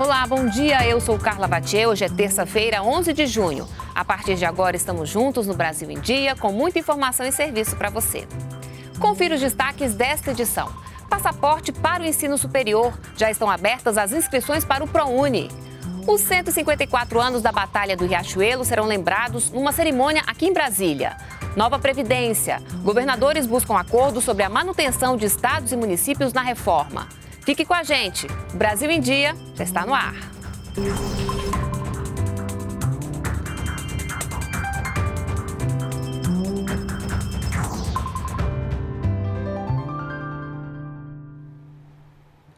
Olá, bom dia. Eu sou Carla Batier. Hoje é terça-feira, 11 de junho. A partir de agora estamos juntos no Brasil em Dia com muita informação e serviço para você. Confira os destaques desta edição. Passaporte para o ensino superior. Já estão abertas as inscrições para o ProUni. Os 154 anos da Batalha do Riachuelo serão lembrados numa cerimônia aqui em Brasília. Nova Previdência. Governadores buscam acordo sobre a manutenção de estados e municípios na reforma. Fique com a gente. Brasil em Dia já está no ar.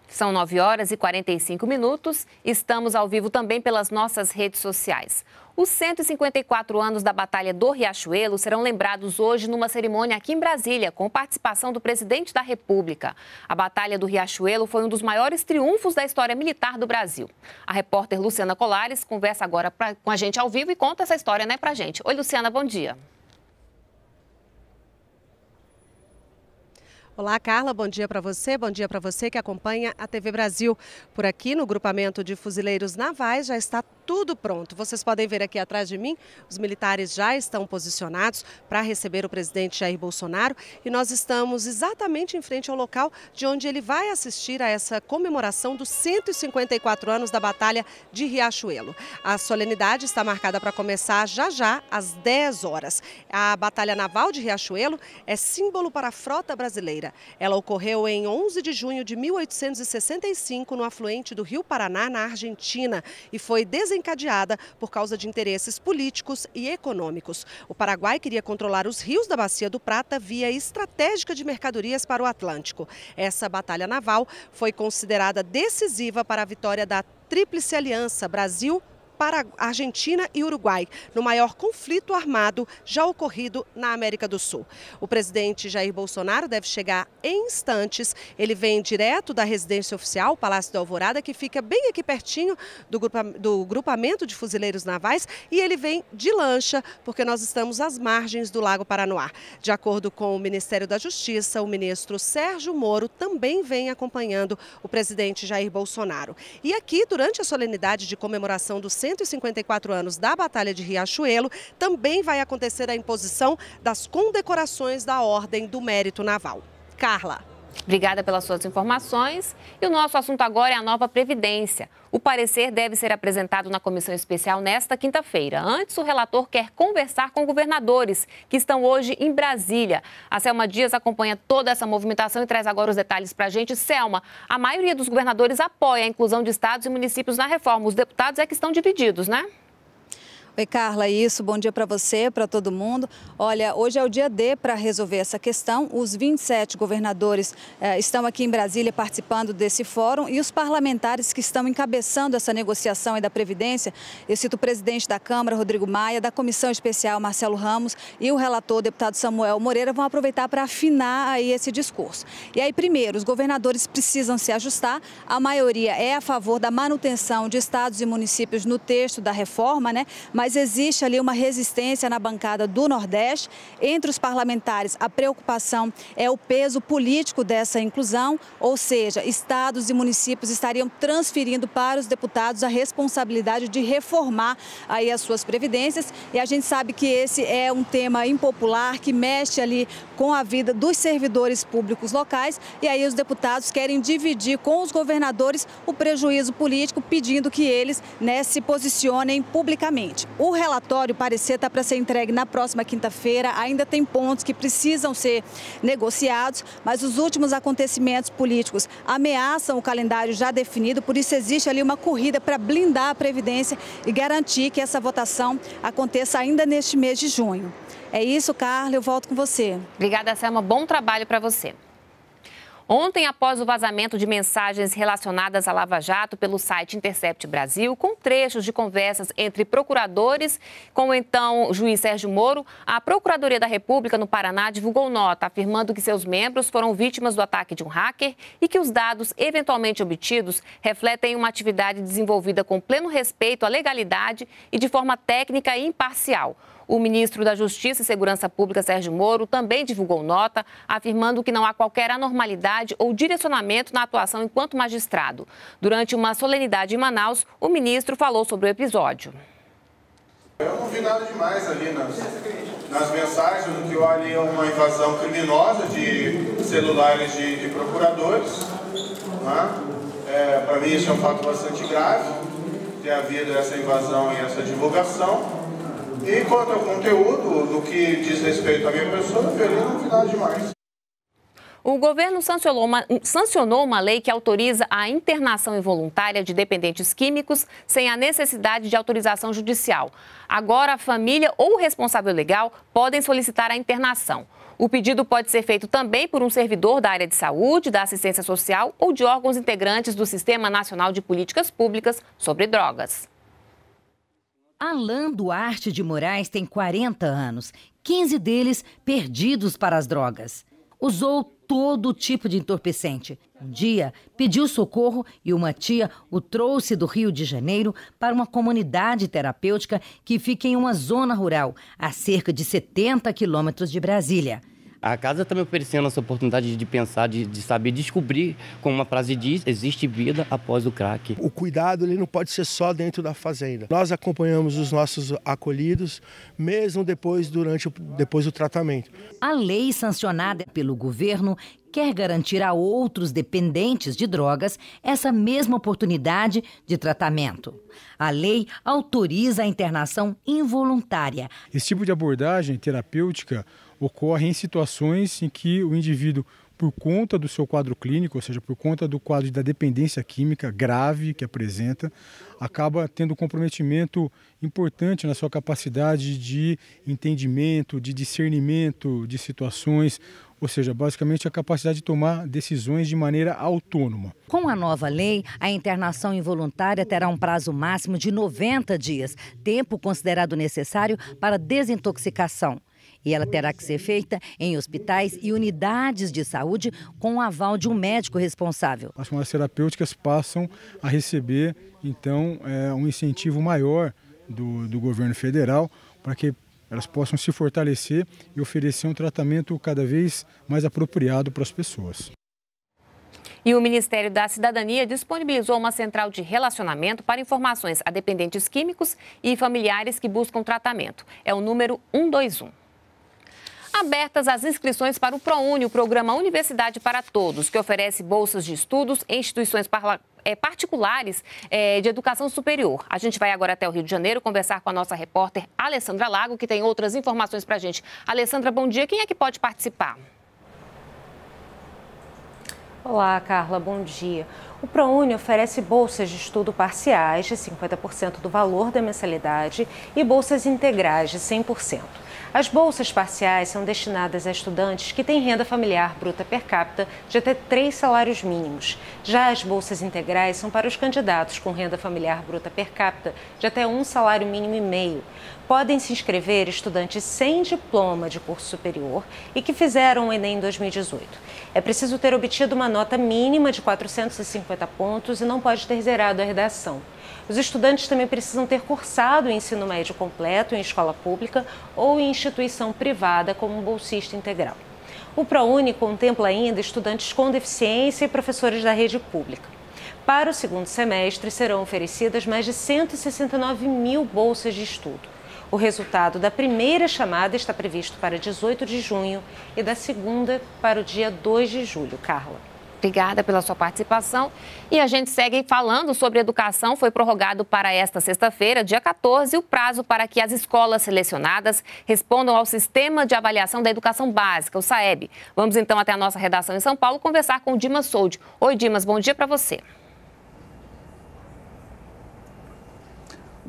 São 9 horas e 45 minutos. Estamos ao vivo também pelas nossas redes sociais. Os 154 anos da Batalha do Riachuelo serão lembrados hoje numa cerimônia aqui em Brasília, com participação do presidente da República. A Batalha do Riachuelo foi um dos maiores triunfos da história militar do Brasil. A repórter Luciana Colares conversa agora pra, com a gente ao vivo e conta essa história né, a gente. Oi, Luciana, bom dia. Olá, Carla. Bom dia para você. Bom dia para você que acompanha a TV Brasil. Por aqui no grupamento de fuzileiros navais já está tudo pronto. Vocês podem ver aqui atrás de mim, os militares já estão posicionados para receber o presidente Jair Bolsonaro e nós estamos exatamente em frente ao local de onde ele vai assistir a essa comemoração dos 154 anos da Batalha de Riachuelo. A solenidade está marcada para começar já já às 10 horas. A Batalha Naval de Riachuelo é símbolo para a frota brasileira. Ela ocorreu em 11 de junho de 1865 no afluente do Rio Paraná, na Argentina, e foi desencadeada por causa de interesses políticos e econômicos. O Paraguai queria controlar os rios da Bacia do Prata via estratégica de mercadorias para o Atlântico. Essa batalha naval foi considerada decisiva para a vitória da Tríplice Aliança Brasil, a Argentina e Uruguai, no maior conflito armado já ocorrido na América do Sul. O presidente Jair Bolsonaro deve chegar em instantes. Ele vem direto da residência oficial, o Palácio da Alvorada, que fica bem aqui pertinho do, grupa do grupamento de fuzileiros navais, e ele vem de lancha, porque nós estamos às margens do Lago Paranoá. De acordo com o Ministério da Justiça, o ministro Sérgio Moro também vem acompanhando o presidente Jair Bolsonaro. E aqui, durante a solenidade de comemoração do centro 154 anos da Batalha de Riachuelo, também vai acontecer a imposição das condecorações da Ordem do Mérito Naval. Carla. Obrigada pelas suas informações. E o nosso assunto agora é a nova Previdência. O parecer deve ser apresentado na comissão especial nesta quinta-feira. Antes, o relator quer conversar com governadores que estão hoje em Brasília. A Selma Dias acompanha toda essa movimentação e traz agora os detalhes para a gente. Selma, a maioria dos governadores apoia a inclusão de estados e municípios na reforma. Os deputados é que estão divididos, né? Oi, Carla, isso. Bom dia para você, para todo mundo. Olha, hoje é o dia D para resolver essa questão. Os 27 governadores eh, estão aqui em Brasília participando desse fórum e os parlamentares que estão encabeçando essa negociação e da Previdência, eu cito o presidente da Câmara, Rodrigo Maia, da Comissão Especial, Marcelo Ramos, e o relator, deputado Samuel Moreira, vão aproveitar para afinar aí esse discurso. E aí, primeiro, os governadores precisam se ajustar. A maioria é a favor da manutenção de estados e municípios no texto da reforma, né? mas existe ali uma resistência na bancada do Nordeste. Entre os parlamentares, a preocupação é o peso político dessa inclusão, ou seja, estados e municípios estariam transferindo para os deputados a responsabilidade de reformar aí as suas previdências. E a gente sabe que esse é um tema impopular que mexe ali com a vida dos servidores públicos locais. E aí os deputados querem dividir com os governadores o prejuízo político, pedindo que eles né, se posicionem publicamente. O relatório, o parecer, está para ser entregue na próxima quinta-feira. Ainda tem pontos que precisam ser negociados, mas os últimos acontecimentos políticos ameaçam o calendário já definido, por isso existe ali uma corrida para blindar a Previdência e garantir que essa votação aconteça ainda neste mês de junho. É isso, Carla, eu volto com você. Obrigada, Selma. Bom trabalho para você. Ontem, após o vazamento de mensagens relacionadas à Lava Jato pelo site Intercept Brasil, com trechos de conversas entre procuradores com o então juiz Sérgio Moro, a Procuradoria da República no Paraná divulgou nota afirmando que seus membros foram vítimas do ataque de um hacker e que os dados eventualmente obtidos refletem uma atividade desenvolvida com pleno respeito à legalidade e de forma técnica e imparcial. O ministro da Justiça e Segurança Pública, Sérgio Moro, também divulgou nota afirmando que não há qualquer anormalidade ou direcionamento na atuação enquanto magistrado. Durante uma solenidade em Manaus, o ministro falou sobre o episódio. Eu não vi nada demais ali nas, nas mensagens, o que eu ali é uma invasão criminosa de celulares de, de procuradores. Né? É, Para mim isso é um fato bastante grave, ter havido essa invasão e essa divulgação. E quanto ao conteúdo, do que diz respeito à minha pessoa, ele não vi nada demais. O governo sancionou uma, sancionou uma, lei que autoriza a internação involuntária de dependentes químicos sem a necessidade de autorização judicial. Agora, a família ou o responsável legal podem solicitar a internação. O pedido pode ser feito também por um servidor da área de saúde, da assistência social ou de órgãos integrantes do Sistema Nacional de Políticas Públicas sobre Drogas. Alain Duarte de Moraes tem 40 anos, 15 deles perdidos para as drogas. Usou todo tipo de entorpecente. Um dia, pediu socorro e uma tia o trouxe do Rio de Janeiro para uma comunidade terapêutica que fica em uma zona rural, a cerca de 70 quilômetros de Brasília. A casa está me oferecendo essa oportunidade de pensar, de, de saber descobrir, como uma frase diz, existe vida após o crack. O cuidado ele não pode ser só dentro da fazenda. Nós acompanhamos os nossos acolhidos, mesmo depois, durante o, depois do tratamento. A lei sancionada pelo governo quer garantir a outros dependentes de drogas essa mesma oportunidade de tratamento. A lei autoriza a internação involuntária. Esse tipo de abordagem terapêutica ocorre em situações em que o indivíduo, por conta do seu quadro clínico, ou seja, por conta do quadro da dependência química grave que apresenta, acaba tendo um comprometimento importante na sua capacidade de entendimento, de discernimento de situações, ou seja, basicamente a capacidade de tomar decisões de maneira autônoma. Com a nova lei, a internação involuntária terá um prazo máximo de 90 dias, tempo considerado necessário para desintoxicação e ela terá que ser feita em hospitais e unidades de saúde com o aval de um médico responsável. As farmácias terapêuticas passam a receber, então, é, um incentivo maior do, do governo federal para que elas possam se fortalecer e oferecer um tratamento cada vez mais apropriado para as pessoas. E o Ministério da Cidadania disponibilizou uma central de relacionamento para informações a dependentes químicos e familiares que buscam tratamento. É o número 121 abertas as inscrições para o ProUni, o programa Universidade para Todos, que oferece bolsas de estudos em instituições eh, particulares eh, de educação superior. A gente vai agora até o Rio de Janeiro conversar com a nossa repórter Alessandra Lago, que tem outras informações para a gente. Alessandra, bom dia. Quem é que pode participar? Olá, Carla, bom dia. O ProUni oferece bolsas de estudo parciais de 50% do valor da mensalidade e bolsas integrais de 100%. As bolsas parciais são destinadas a estudantes que têm renda familiar bruta per capita de até três salários mínimos. Já as bolsas integrais são para os candidatos com renda familiar bruta per capita de até um salário mínimo e meio. Podem se inscrever estudantes sem diploma de curso superior e que fizeram o Enem em 2018. É preciso ter obtido uma nota mínima de 450 pontos e não pode ter zerado a redação. Os estudantes também precisam ter cursado o ensino médio completo em escola pública ou em instituição privada como um bolsista integral. O ProUni contempla ainda estudantes com deficiência e professores da rede pública. Para o segundo semestre, serão oferecidas mais de 169 mil bolsas de estudo. O resultado da primeira chamada está previsto para 18 de junho e da segunda para o dia 2 de julho. Carla. Obrigada pela sua participação. E a gente segue falando sobre educação. Foi prorrogado para esta sexta-feira, dia 14, o prazo para que as escolas selecionadas respondam ao Sistema de Avaliação da Educação Básica, o SAEB. Vamos então até a nossa redação em São Paulo conversar com o Dimas Soldi. Oi, Dimas, bom dia para você.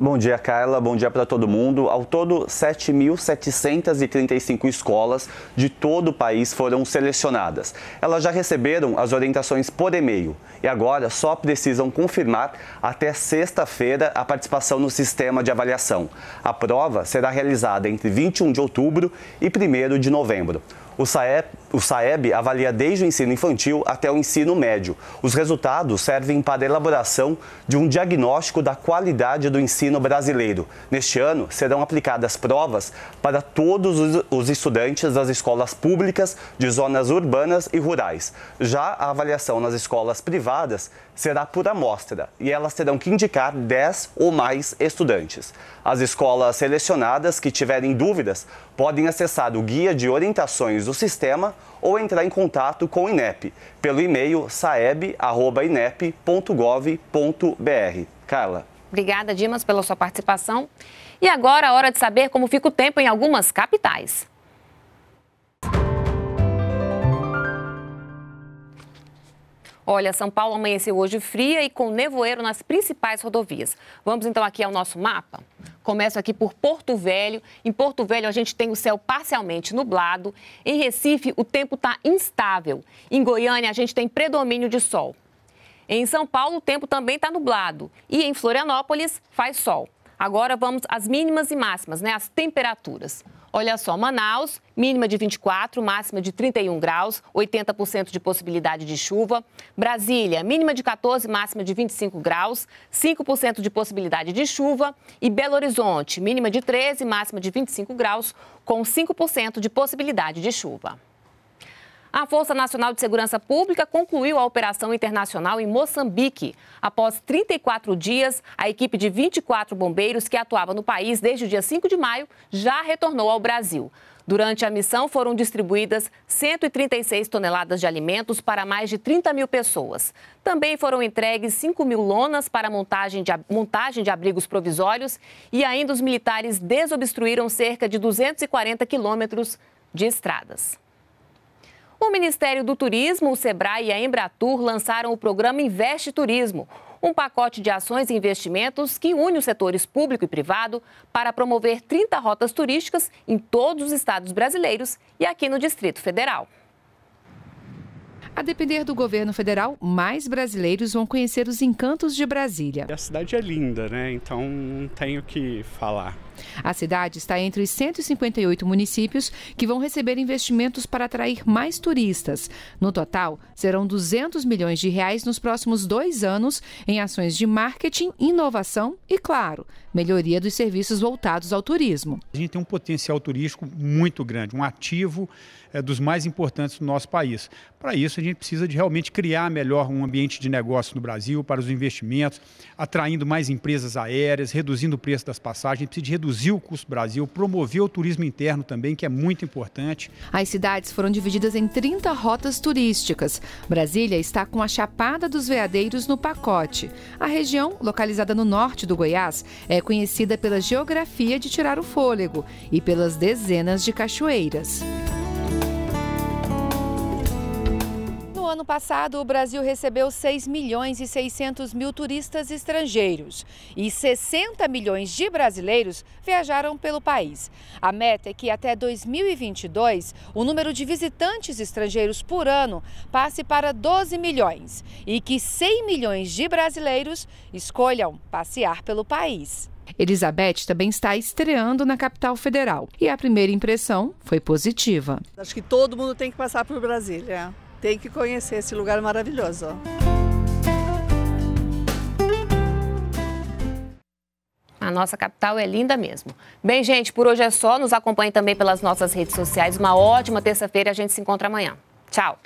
Bom dia, Carla. Bom dia para todo mundo. Ao todo, 7.735 escolas de todo o país foram selecionadas. Elas já receberam as orientações por e-mail e agora só precisam confirmar até sexta-feira a participação no sistema de avaliação. A prova será realizada entre 21 de outubro e 1 de novembro. O SAEB, o SAEB avalia desde o ensino infantil até o ensino médio. Os resultados servem para a elaboração de um diagnóstico da qualidade do ensino brasileiro. Neste ano, serão aplicadas provas para todos os estudantes das escolas públicas de zonas urbanas e rurais. Já a avaliação nas escolas privadas será por amostra e elas terão que indicar 10 ou mais estudantes. As escolas selecionadas que tiverem dúvidas podem acessar o Guia de Orientações do Sistema ou entrar em contato com o INEP pelo e-mail saeb.inep.gov.br. Carla. Obrigada, Dimas, pela sua participação. E agora, a é hora de saber como fica o tempo em algumas capitais. Olha, São Paulo amanheceu hoje fria e com nevoeiro nas principais rodovias. Vamos então aqui ao nosso mapa? Começo aqui por Porto Velho. Em Porto Velho, a gente tem o céu parcialmente nublado. Em Recife, o tempo está instável. Em Goiânia, a gente tem predomínio de sol. Em São Paulo, o tempo também está nublado. E em Florianópolis, faz sol. Agora vamos às mínimas e máximas, né? As temperaturas. Olha só, Manaus, mínima de 24, máxima de 31 graus, 80% de possibilidade de chuva. Brasília, mínima de 14, máxima de 25 graus, 5% de possibilidade de chuva. E Belo Horizonte, mínima de 13, máxima de 25 graus, com 5% de possibilidade de chuva. A Força Nacional de Segurança Pública concluiu a operação internacional em Moçambique. Após 34 dias, a equipe de 24 bombeiros que atuava no país desde o dia 5 de maio já retornou ao Brasil. Durante a missão, foram distribuídas 136 toneladas de alimentos para mais de 30 mil pessoas. Também foram entregues 5 mil lonas para montagem de, montagem de abrigos provisórios e ainda os militares desobstruíram cerca de 240 quilômetros de estradas. O Ministério do Turismo, o SEBRAE e a Embratur lançaram o programa Investe Turismo, um pacote de ações e investimentos que une os setores público e privado para promover 30 rotas turísticas em todos os estados brasileiros e aqui no Distrito Federal. A depender do governo federal, mais brasileiros vão conhecer os encantos de Brasília. A cidade é linda, né? Então não tenho o que falar. A cidade está entre os 158 municípios que vão receber investimentos para atrair mais turistas. No total, serão 200 milhões de reais nos próximos dois anos em ações de marketing, inovação e, claro, melhoria dos serviços voltados ao turismo. A gente tem um potencial turístico muito grande, um ativo é, dos mais importantes do nosso país. Para isso, a gente precisa de realmente criar melhor um ambiente de negócio no Brasil para os investimentos, atraindo mais empresas aéreas, reduzindo o preço das passagens, a gente precisa de reduzir reduziu o custo Brasil, promoveu o turismo interno também, que é muito importante. As cidades foram divididas em 30 rotas turísticas. Brasília está com a Chapada dos Veadeiros no pacote. A região, localizada no norte do Goiás, é conhecida pela geografia de tirar o fôlego e pelas dezenas de cachoeiras. ano passado, o Brasil recebeu 6 milhões e 600 mil turistas estrangeiros e 60 milhões de brasileiros viajaram pelo país. A meta é que até 2022 o número de visitantes estrangeiros por ano passe para 12 milhões e que 100 milhões de brasileiros escolham passear pelo país. Elizabeth também está estreando na capital federal e a primeira impressão foi positiva. Acho que todo mundo tem que passar por Brasília. Tem que conhecer esse lugar maravilhoso. A nossa capital é linda mesmo. Bem, gente, por hoje é só. Nos acompanhe também pelas nossas redes sociais. Uma ótima terça-feira. A gente se encontra amanhã. Tchau.